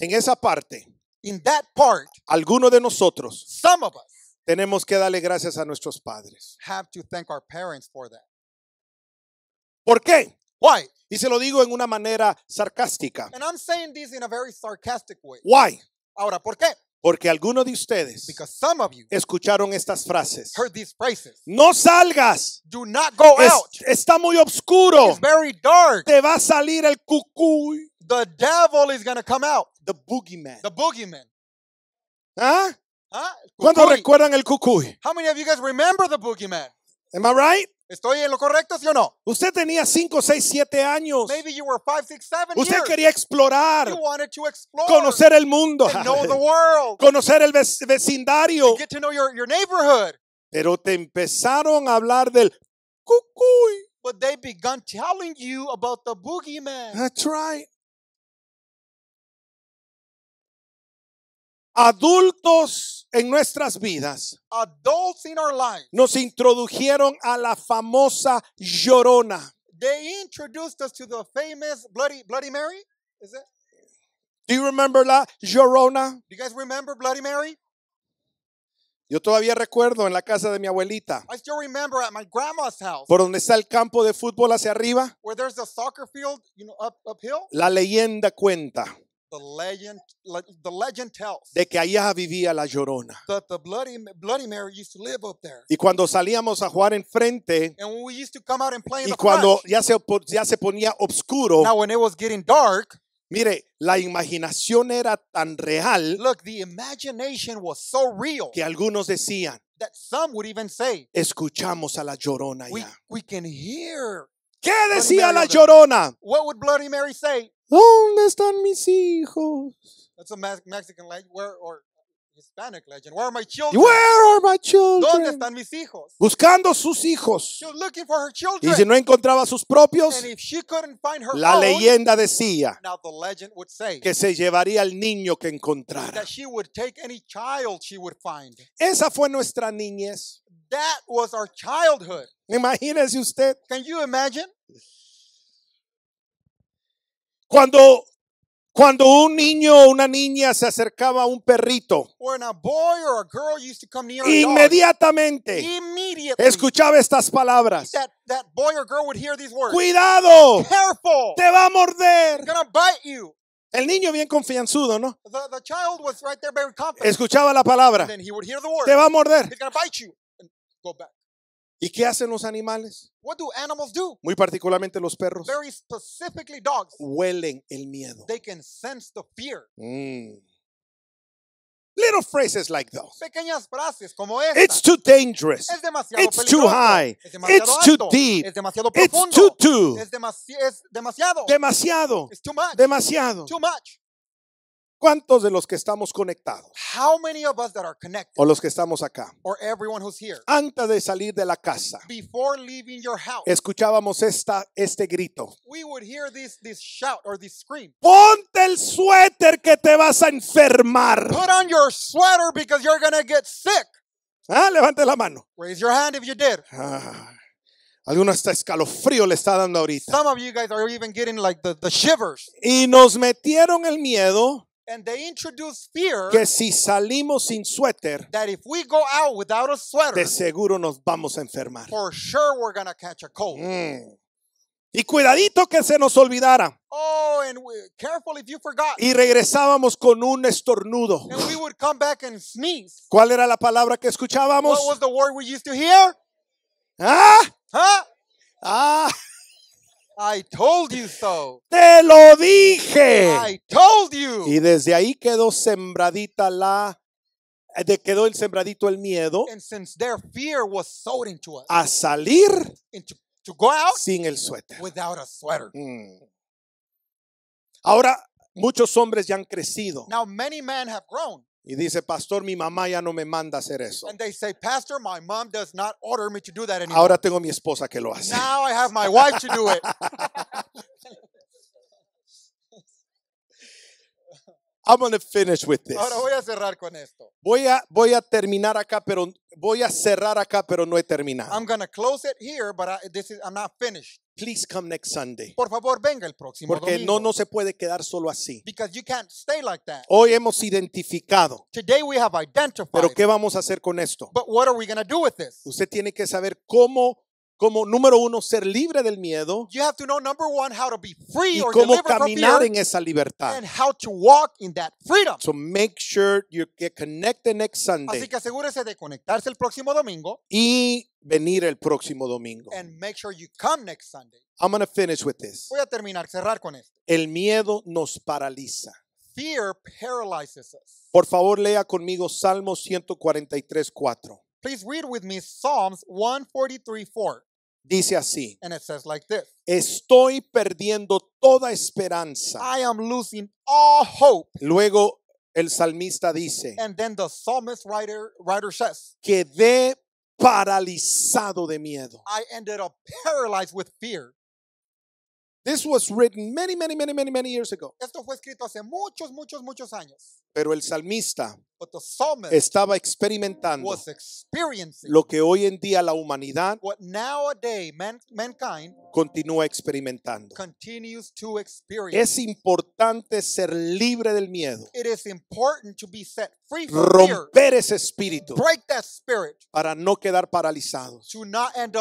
En esa parte, in that part, alguno de nosotros, some of us tenemos que darle gracias a nuestros padres. ¿Por qué? Why? Y se lo digo en una manera sarcástica. Why? Ahora, ¿por qué? Porque algunos de ustedes escucharon estas frases. No salgas. Está muy oscuro. Te va a salir el cucuy. The devil is going to come out. The boogeyman. The boogeyman. ¿Ah? ¿Ah? ¿Cuándo recuerdan el cucuy? How many of you guys remember the boogeyman? Am I right? ¿Estoy en lo correcto, sí o no? Usted tenía 5, 6, 7 años. Maybe you were five, six, seven Usted years. quería explorar, you wanted to explore, conocer el mundo, and know the world, conocer el vecindario. And get to know your, your neighborhood. Pero te empezaron a hablar del cucuy. But they began telling you about the boogeyman. That's right. adultos en nuestras vidas Adults in our lives. nos introdujeron a la famosa llorona. They introduced us to the famous Bloody, Bloody Mary. Is it? Do you remember la llorona? Do you guys remember Bloody Mary? Yo todavía recuerdo en la casa de mi abuelita. I still remember at my grandma's house. Por donde está el campo de fútbol hacia arriba. Where there's a soccer field, you know, up, uphill. La leyenda cuenta the legend, the legend tells de que allá vivía la llorona. That the bloody, bloody Mary used to live up there. Y cuando salíamos a jugar enfrente, and when we used to come out and play in y the cuando ya se, ya se ponía oscuro, now when it was getting dark, Mire, la imaginación era tan real Look, the imagination was so real que algunos decían, that some would even say, escuchamos a la llorona we, ya. We can hear ¿Qué decía la llorona? What would Bloody Mary say? ¿Dónde están mis hijos? That's a Mexican legend where, or Hispanic legend. Where are my children? Where are my children? ¿Dónde están mis hijos? Buscando sus hijos. She was looking for her children. Y si no encontraba sus propios, And if she couldn't find her la own, leyenda decía now the legend would say que se llevaría al niño que encontrara. that she would take any child she would find. Esa fue nuestra niñez. That was our childhood. Imagínese usted Can you imagine? Cuando, cuando un niño o una niña se acercaba a un perrito, inmediatamente escuchaba estas palabras. Cuidado, te va a morder. El niño bien confianzudo, ¿no? Escuchaba la palabra. Te va a morder. ¿Y qué hacen los animales? What do animals do? Muy particularmente los perros. Very specifically dogs. Huelen el miedo. They can sense the fear. Mm. Little phrases like those. Pequeñas frases como esta. It's too dangerous. Es demasiado it's peligroso. too high. Es demasiado it's alto. too deep. Es demasiado profundo. It's too too. Es, demasi es demasiado. Demasiado. It's too much. Demasiado. Too much. ¿Cuántos de los que estamos conectados? O los que estamos acá. Antes de salir de la casa. Escuchábamos esta este grito. Ponte el suéter que te vas a enfermar. Ah, levante la mano. Ah, Algunos hasta escalofrío le está dando ahorita. Y nos metieron el miedo And they introduce fear que si salimos sin suéter, that if we go out without a sweater, de seguro nos vamos a enfermar. For sure we're gonna catch a cold. Mm. Y cuidadito que se nos olvidara. Oh, and careful if you forgot. Y regresábamos con un estornudo. And we would come back and sneeze. ¿Cuál era la palabra que escuchábamos? What was the word we used to hear? ¿Ah? ¿Ah? ¿Ah? I told you so. Te lo dije. I told you. Y desde ahí quedó sembradita la eh, quedó el sembradito el miedo a salir sin el suéter. Mm. Ahora muchos hombres ya han crecido. Y dice, pastor, mi mamá ya no me manda hacer eso. And they say, pastor, my mom does not order me to do that anymore. Ahora tengo mi esposa que lo hace. Now I have my wife to do it. I'm going to finish with this. Ahora voy a cerrar con esto. Voy a voy a terminar acá, pero voy a cerrar acá, pero no he terminado. I'm going to close it here, but I, this is I'm not finished. Please come next Sunday. Por favor, venga el próximo Porque no no se puede quedar solo así. Because you can't stay like that. Hoy hemos identificado. Today we have identified. Pero qué vamos a hacer con esto? But what are we going to do with this? Usted tiene que saber cómo como número uno ser libre del miedo you have to know number one how to be free y or cómo caminar en esa libertad and how to walk in that freedom so make sure you get connected next Sunday así que asegúrese de conectarse el próximo domingo y venir el próximo domingo and make sure you come next Sunday I'm going to finish with this voy a terminar cerrar con esto el miedo nos paraliza fear paralyzes us por favor lea conmigo Salmo 143 4 Please read with me Psalms 143:4. Dice así. And it says like this. Estoy perdiendo toda esperanza. I am losing all hope. Luego el salmista dice. And then the psalmist writer, writer says. Quedé paralizado de miedo. I ended up paralyzed with fear. Esto fue escrito hace muchos, muchos, muchos años. Pero el salmista estaba experimentando lo que hoy en día la humanidad continúa experimentando. Es importante ser libre del miedo. Romper ese espíritu para no quedar paralizados. not end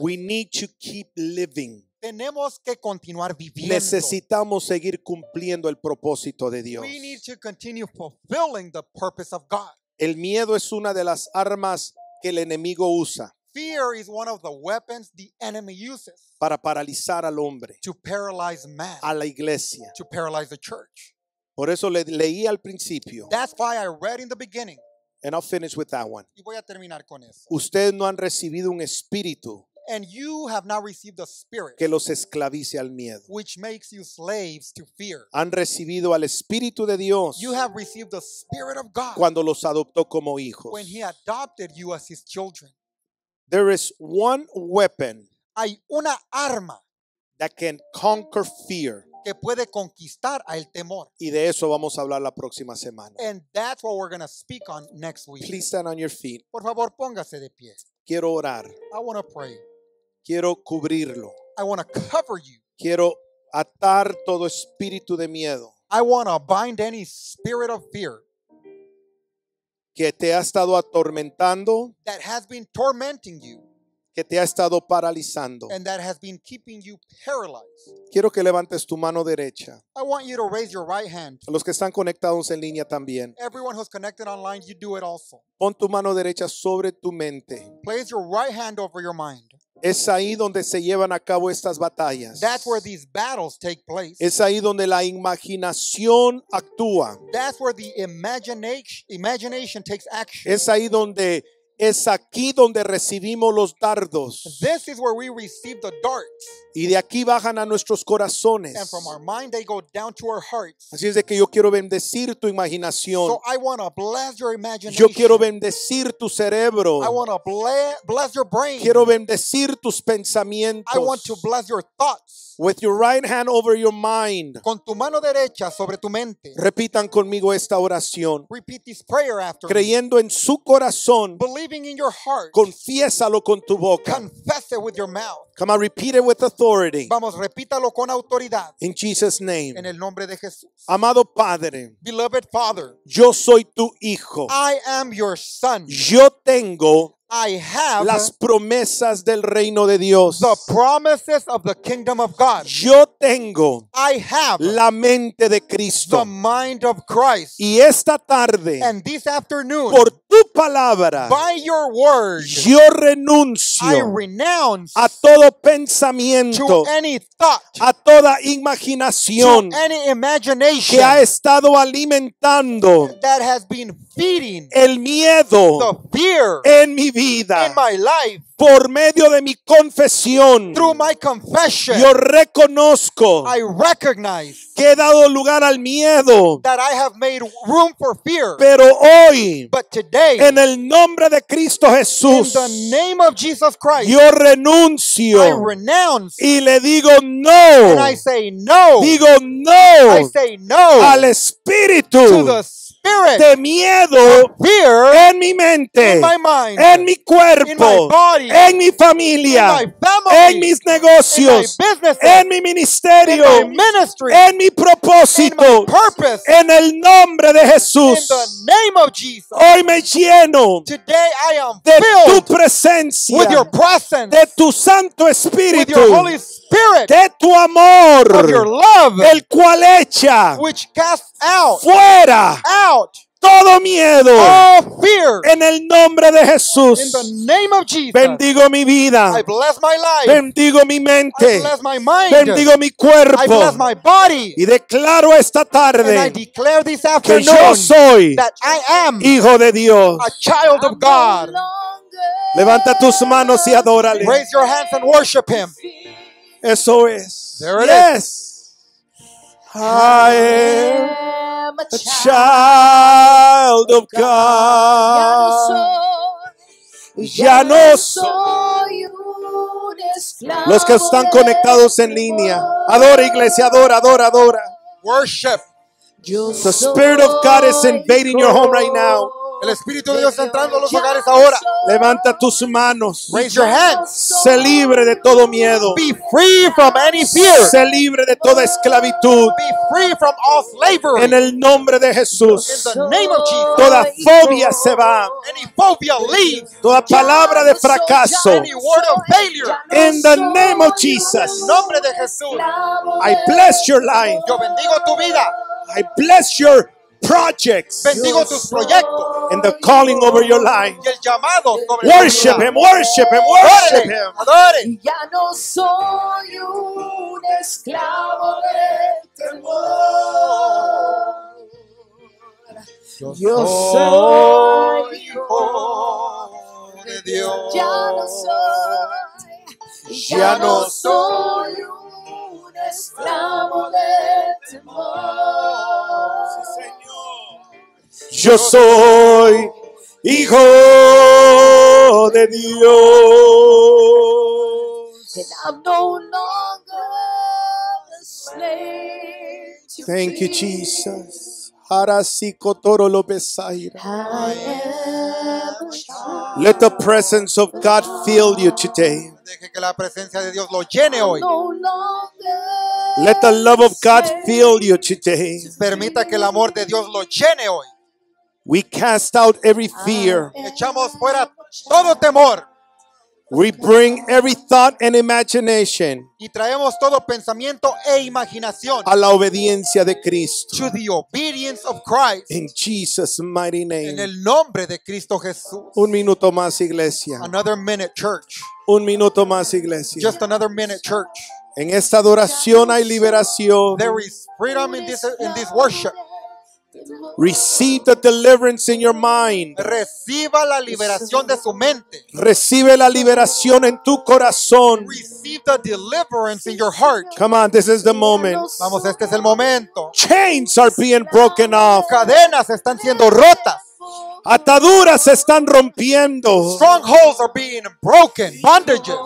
We need to keep living tenemos que continuar viviendo. Necesitamos seguir cumpliendo el propósito de Dios. We need to continue fulfilling the purpose of God. El miedo es una de las armas que el enemigo usa. Fear is one of the weapons the enemy uses para paralizar al hombre, to paralyze man, a la iglesia. To paralyze the church. Por eso le leí al principio. That's why I read in the beginning. And I'll finish with that one. Y voy a terminar con eso. Ustedes no han recibido un espíritu And you have now received spirit, que los esclavice al miedo. Which makes you slaves to fear. Han recibido al Espíritu de Dios you have received the Spirit of God, cuando los adoptó como hijos. When he adopted you as his children. There is one weapon Hay una arma that can conquer fear. que puede conquistar al temor. Y de eso vamos a hablar la próxima semana. And that's what we're going to speak on next week. Please stand on your feet. Por favor, póngase de pie. Quiero orar. I want to pray. Quiero cubrirlo. I want to cover you. Quiero atar todo espíritu de miedo. I want to bind any spirit of fear que te ha estado atormentando, that has been tormenting you, que te ha estado paralizando. and that has been keeping you paralyzed. Quiero que levantes tu mano derecha. I want you to raise your right hand. A los que están conectados en línea también. Everyone who's connected online, you do it also. Pon tu mano derecha sobre tu mente. Place your right hand over your mind. Es ahí donde se llevan a cabo estas batallas. That's where these battles take place. Es ahí donde la imaginación actúa. That's where the imagination, imagination takes action. Es ahí donde es aquí donde recibimos los dardos. Y de aquí bajan a nuestros corazones. Así es de que yo quiero bendecir tu imaginación. Yo quiero bendecir tu cerebro. Quiero bendecir tus pensamientos. I want to bless your thoughts. mind. Con tu mano derecha sobre tu mente. Repitan conmigo esta oración. Creyendo en su corazón. believing in your heart. Confiésalo con tu boca. Confess it with your mouth. Come on, repeat it with authority. Vamos, repítalo con autoridad. In Jesus name. En el nombre de Jesús. Amado Padre. Beloved Father. Yo soy tu hijo. I am your son. Yo tengo las promesas del reino de Dios. Yo tengo la mente de Cristo. mind of Christ. Y esta tarde, por tu palabra, word, yo renuncio a todo pensamiento, a toda imaginación que ha estado alimentando has been beating, el miedo the fear en mi vida, in my life, por medio de mi confesión, through my confession, yo reconozco I recognize que he dado lugar al miedo, that I have made room for fear. pero hoy, But today, en el nombre de Cristo Jesús, in the name of Jesus Christ, yo renuncio I renounce, y le digo no, and I say no digo no, I say no al espíritu. To the de miedo en mi mente, en mi cuerpo, en mi familia, en mis negocios, en mi ministerio, en mi propósito, en el nombre de Jesús. Hoy me lleno de tu presencia, de tu Santo Espíritu spirit de tu amor, of your love, el cual echa which casts out, fuera out, todo miedo all fear, en el nombre de Jesús. In the name of Jesus, bendigo mi vida, I bless my life, bendigo mi mente, I bless my mind, bendigo mi cuerpo I bless my body, y declaro esta tarde and I declare this afternoon que yo soy that I am hijo de Dios. A child of God. Levanta tus manos y adórale. Raise your hands and worship him. Eso es. There it yes. Is. I am a child of God. Ya no soy Los que están conectados en línea. Adora, iglesia, adora, adora, adora. Worship. The Spirit of God is invading your home right now. El Espíritu de Dios entrando a los hogares ahora. Levanta tus manos. Se libre de todo miedo. Se libre de toda esclavitud. En el nombre de Jesús. Toda fobia se va. Toda palabra de fracaso. En word nombre de Jesús. I bless your life. Yo bendigo tu vida. I bless your projects bendigo tus proyectos and the calling over your life. Y el llamado worship him, worship him, worship him. Adore. ya no soy un esclavo temor. Yo soy de Dios. Ya no soy, ya no soy un esclavo temor. Yo soy hijo de Dios. And I'm no longer a slave to Thank you, Jesus. Let the presence of God fill you today. Let the love of God fill you today. Permita que el amor de Dios lo llene hoy. We cast out every fear. Echamos fuera todo temor. We bring every thought and imagination y traemos todo pensamiento e imaginación a la obediencia de Cristo. To the obedience of Christ. In Jesus mighty name. En el nombre de Cristo Jesús. Un minuto más iglesia. Another minute church. Un minuto más iglesia. Just another minute church. En esta adoración hay liberación. There is freedom in this, in this worship. Receive the deliverance in your mind. Reciba la liberación de su mente. Recibe la liberación en tu corazón. Receive the deliverance in your heart. Come on, this is the moment. Vamos, este es el momento. Chains are being broken off. Cadenas están siendo rotas. Ataduras están rompiendo. Strongholds are being broken. Bondages.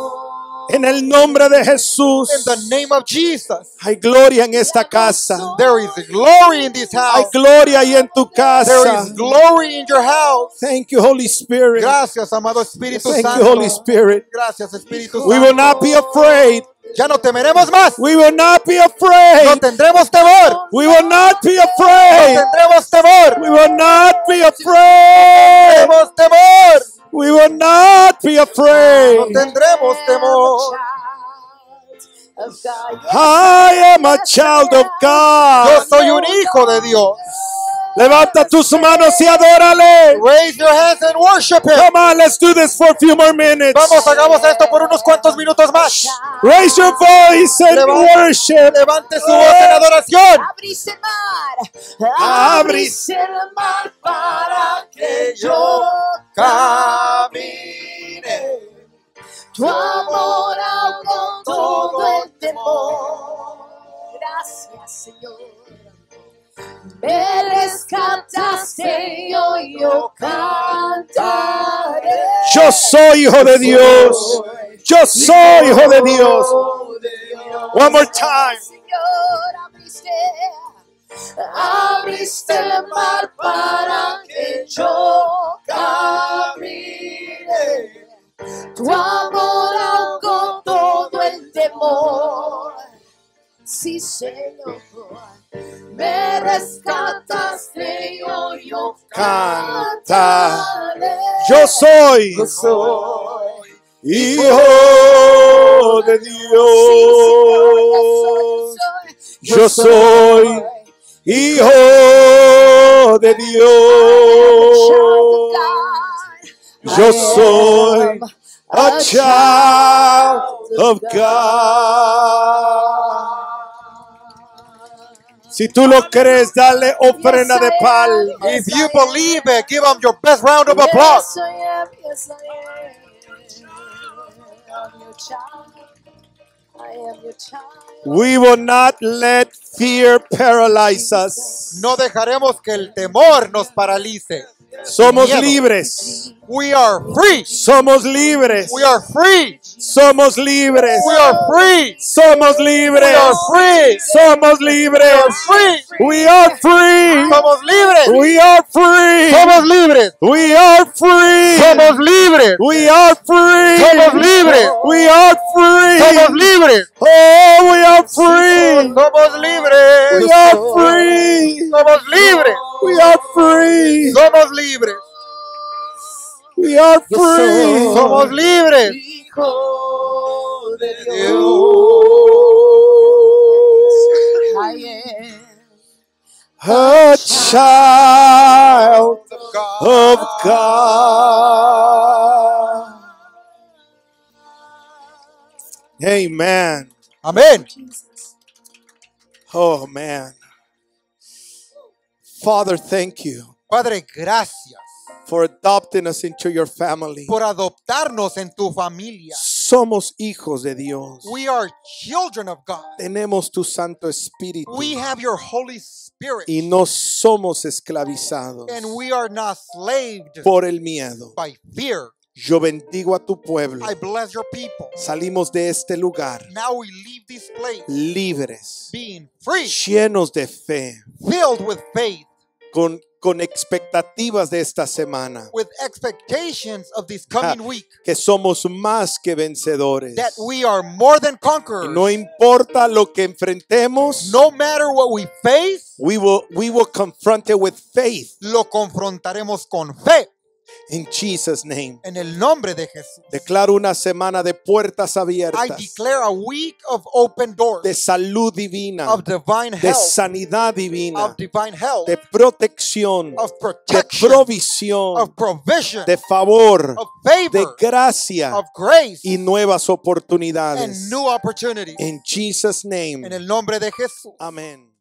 En el nombre de Jesús. In the name of Jesus. Hay gloria en esta casa. There is glory in this house. Hay gloria ahí en tu casa. There is glory in your house. Thank you, Holy Spirit. Gracias, amado Espíritu Thank Santo. Thank you, Holy Spirit. Gracias, Espíritu Santo. We will not be afraid. Ya no temeremos más. We will not be afraid. No tendremos temor. We will not be afraid. No tendremos temor. We will not be afraid. No tendremos temor. We will not be afraid. No tendremos temor. I am a child of God. Yo soy un hijo de Dios. Levanta tus manos y adórale. Raise your hands and worship him. Come on, let's do this for a few more minutes. Vamos, hagamos esto por unos cuantos minutos más. Raise your voice and worship. Levante su voz en adoración. Abrís el mar. Abrís el mar para que yo camine. Tu amor con todo el temor. Gracias, Señor. Me rescataste y yo cantaré. Yo soy hijo de Dios. Yo soy hijo de Dios. One more time. Señor, abriste, el mar para que yo camine. Tu amor con todo el temor. Sí, Señor. me rescataste hoy yo cantaré. Yo soy, yo soy hijo de Dios. Yo soy hijo de Dios. Yo soy a child of God. Si tú lo crees, dale ofrenda de pal. If you believe it, give them your best round of applause. I your child. I am your child. We will not let fear paralyze us. No dejaremos que el temor nos paralice. Somos libres. We are free. Somos libres. We are free. Somos libres. We are free. Somos libres. We are free. Somos libres. We are free. Somos libres. We are free. Somos libres. We are free. Somos libres. We are free. Somos libres. We are free. Somos libres. we are free. Somos libres. We are free. Somos libres. We are free. Somos libres. We are free. Somos libres. Hijo de Dios. I am a child of God. Of God. Amen. Amen. Oh man. Father, thank you. Padre, gracias. For adopting us into your family. Por adoptarnos en tu familia. Somos hijos de Dios. We are children of God. Tenemos tu Santo Espíritu. We have your Holy Spirit. Y no somos esclavizados. And we are not slaved por el miedo. By fear. Yo bendigo a tu pueblo. I bless your people. Salimos de este lugar Now we leave this place, libres, being free, llenos de fe, filled with faith, con, con expectativas de esta semana, with expectations of this coming ah, week, que somos más que vencedores. That we are more than conquerors. No importa lo que enfrentemos, no matter what we face, we will, we will confront it with faith. Lo confrontaremos con fe. In Jesus name. En el nombre de Jesús. Declaro una semana de puertas abiertas. I declare a week of open doors. De salud divina. Of divine health, de sanidad divina. Of divine health, de protección. Of protection, de provisión. Of provision, de favor. Of favor, de gracia. Of grace, y nuevas oportunidades. And new opportunities. In Jesus name. En el nombre de Jesús. Amén.